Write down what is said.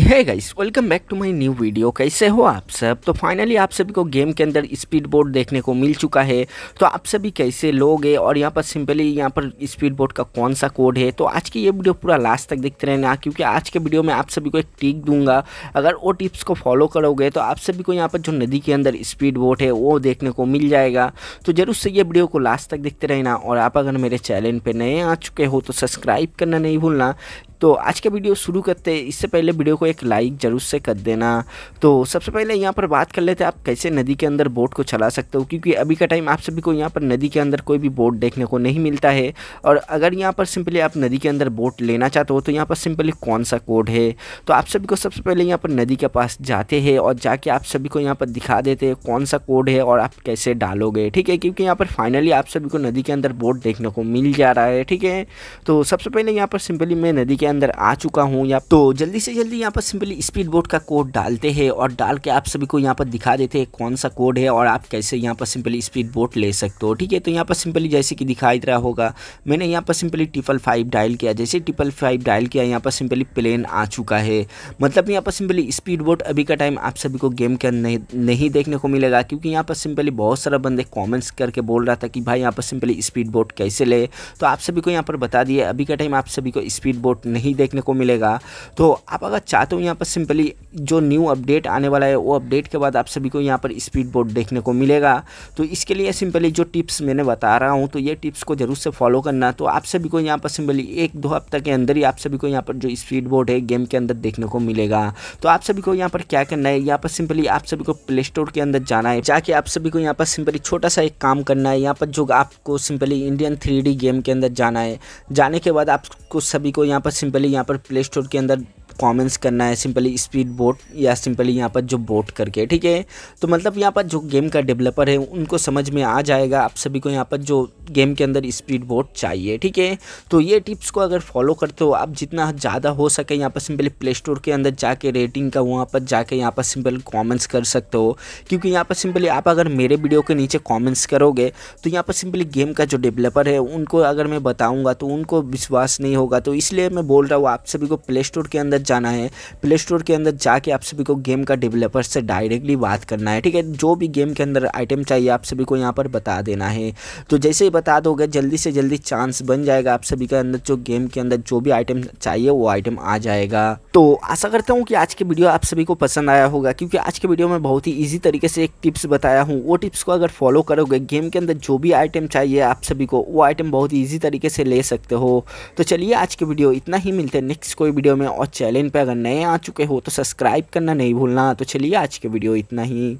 है guys welcome back to my new video कैसे हो आप सब तो फाइनली आप सभी को गेम के अंदर स्पीड बोर्ड देखने को मिल चुका है तो आप सभी कैसे लोगे और यहाँ पर सिंपली यहाँ पर स्पीड बोर्ड का कौन सा कोड है तो आज की ये वीडियो पूरा लास्ट तक देखते रहना क्योंकि आज के वीडियो में आप सभी को एक टिक दूंगा अगर वो टिप्स को फॉलो करोगे तो आप सभी को यहाँ पर जो नदी के अंदर स्पीड बोट है वो देखने को मिल जाएगा तो जरूर से ये वीडियो को लास्ट तक देखते रहना और आप अगर मेरे चैनल पर नए आ चुके हो तो सब्सक्राइब करना नहीं भूलना तो आज का वीडियो शुरू करते हैं इससे पहले वीडियो को एक लाइक ज़रूर से कर देना तो सबसे पहले यहाँ पर बात कर लेते हैं आप कैसे नदी के अंदर बोट को चला सकते हो क्योंकि अभी का टाइम आप सभी को यहाँ पर नदी के अंदर कोई भी बोट देखने को नहीं मिलता है और अगर यहाँ पर सिंपली आप नदी के अंदर बोट लेना चाहते हो तो यहाँ पर सिंपली कौन सा कोड है तो आप सभी को सबसे पहले यहाँ पर नदी के पास जाते हैं और जाके आप सभी को यहाँ पर दिखा देते हैं कौन सा कोड है और आप कैसे डालोगे ठीक है क्योंकि यहाँ पर फाइनली आप सभी को नदी के अंदर बोट देखने को मिल जा रहा है ठीक है तो सबसे पहले यहाँ पर सिंपली मैं नदी के अंदर आ चुका हूँ यहाँ तो जल्दी से जल्दी यहाँ पर सिंपली स्पीड बोट का कोड डालते हैं और डाल के आप सभी को यहाँ पर दिखा देते हैं कौन सा कोड है और आप कैसे यहाँ पर सिंपली स्पीड बोट ले सकते हो ठीक है तो यहाँ पर सिंपली जैसे कि दिखाई दे रहा होगा मैंने यहाँ पर सिंपली ट्रिपल फाइव डायल किया जैसे ट्रिपल फाइव डायल किया यहाँ पर सिंपली प्लेन आ चुका है मतलब यहाँ पर सिंपली स्पीड बोट अभी का टाइम आप सभी को गेम के नहीं, नहीं देखने को मिलेगा क्योंकि यहाँ पर सिंपली बहुत सारा बंदे कॉमेंट्स करके बोल रहा था कि भाई यहाँ पर सिंपली स्पीड बोट कैसे ले तो आप सभी को यहाँ पर बता दिए अभी का टाइम आप सभी को स्पीड बोट नहीं नहीं देखने को मिलेगा तो आप अगर चाहते हो यहाँ पर सिंपली जो न्यू अपडेट आने वाला है वो अपडेट के बाद आप सभी को यहाँ पर स्पीड बोर्ड देखने को मिलेगा तो इसके लिए सिंपली जो टिप्स मैंने बता रहा हूँ तो ये टिप्स को ज़रूर से फॉलो करना तो आप सभी को यहाँ पर सिंपली एक दो हफ्ते के अंदर ही आप सभी को यहाँ पर जो स्पीड बोर्ड है गेम के अंदर देखने को मिलेगा तो आप सभी को यहाँ पर क्या करना है यहाँ पर सिंपली आप सभी को प्ले स्टोर के अंदर जाना है जाके आप सभी को यहाँ पर सिंपली छोटा सा एक काम करना है यहाँ पर जो आपको सिंपली इंडियन थ्री गेम के अंदर जाना है जाने के बाद आपको सभी को यहाँ पर सिंपली यहाँ पर प्ले स्टोर के अंदर कमेंट्स करना है सिंपली स्पीड बोट या सिंपली यहाँ पर जो बोट करके ठीक है तो मतलब यहाँ पर जो गेम का डेवलपर है उनको समझ में आ जाएगा आप सभी को यहाँ पर जो गेम के अंदर स्पीड बोट चाहिए ठीक है तो ये टिप्स को अगर फॉलो करते हो आप जितना ज़्यादा हो सके यहाँ पर सिंपली प्ले स्टोर के अंदर जाके रेटिंग का वहाँ पर जाके यहाँ पर सिंपल कॉमेंट्स कर सकते हो क्योंकि यहाँ पर सिंपली आप अगर मेरे वीडियो के नीचे कॉमेंट्स करोगे तो यहाँ पर सिंपली गेम का जो डेवलपर है उनको अगर मैं बताऊँगा तो उनको विश्वास नहीं होगा तो इसलिए मैं बोल रहा हूँ आप सभी को प्ले स्टोर के अंदर जाना है प्ले स्टोर के अंदर जाके आप सभी को गेम का डेवलपर से डायरेक्टली बात करना है ठीक है जो भी गेम के अंदर आइटम चाहिए आप सभी को यहाँ पर बता देना है तो जैसे ही बता दोगे जल्दी से जल्दी चांस बन जाएगा आप सभी के अंदर जो गेम के अंदर जो भी आइटम चाहिए वो आइटम आ जाएगा तो आशा करता हूँ कि आज की वीडियो आप सभी को पसंद आया होगा क्योंकि आज के वीडियो में बहुत ही ईजी तरीके से एक टिप्स बताया हूँ वो टिप्स को अगर फॉलो करोगे गेम के अंदर जो भी आइटम चाहिए आप सभी को वो आइटम बहुत ईजी तरीके से ले सकते हो तो चलिए आज के वीडियो इतना ही मिलते हैं नेक्स्ट कोई वीडियो में और चैनल बेल इन पर अगर नए आ चुके हो तो सब्सक्राइब करना नहीं भूलना तो चलिए आज के वीडियो इतना ही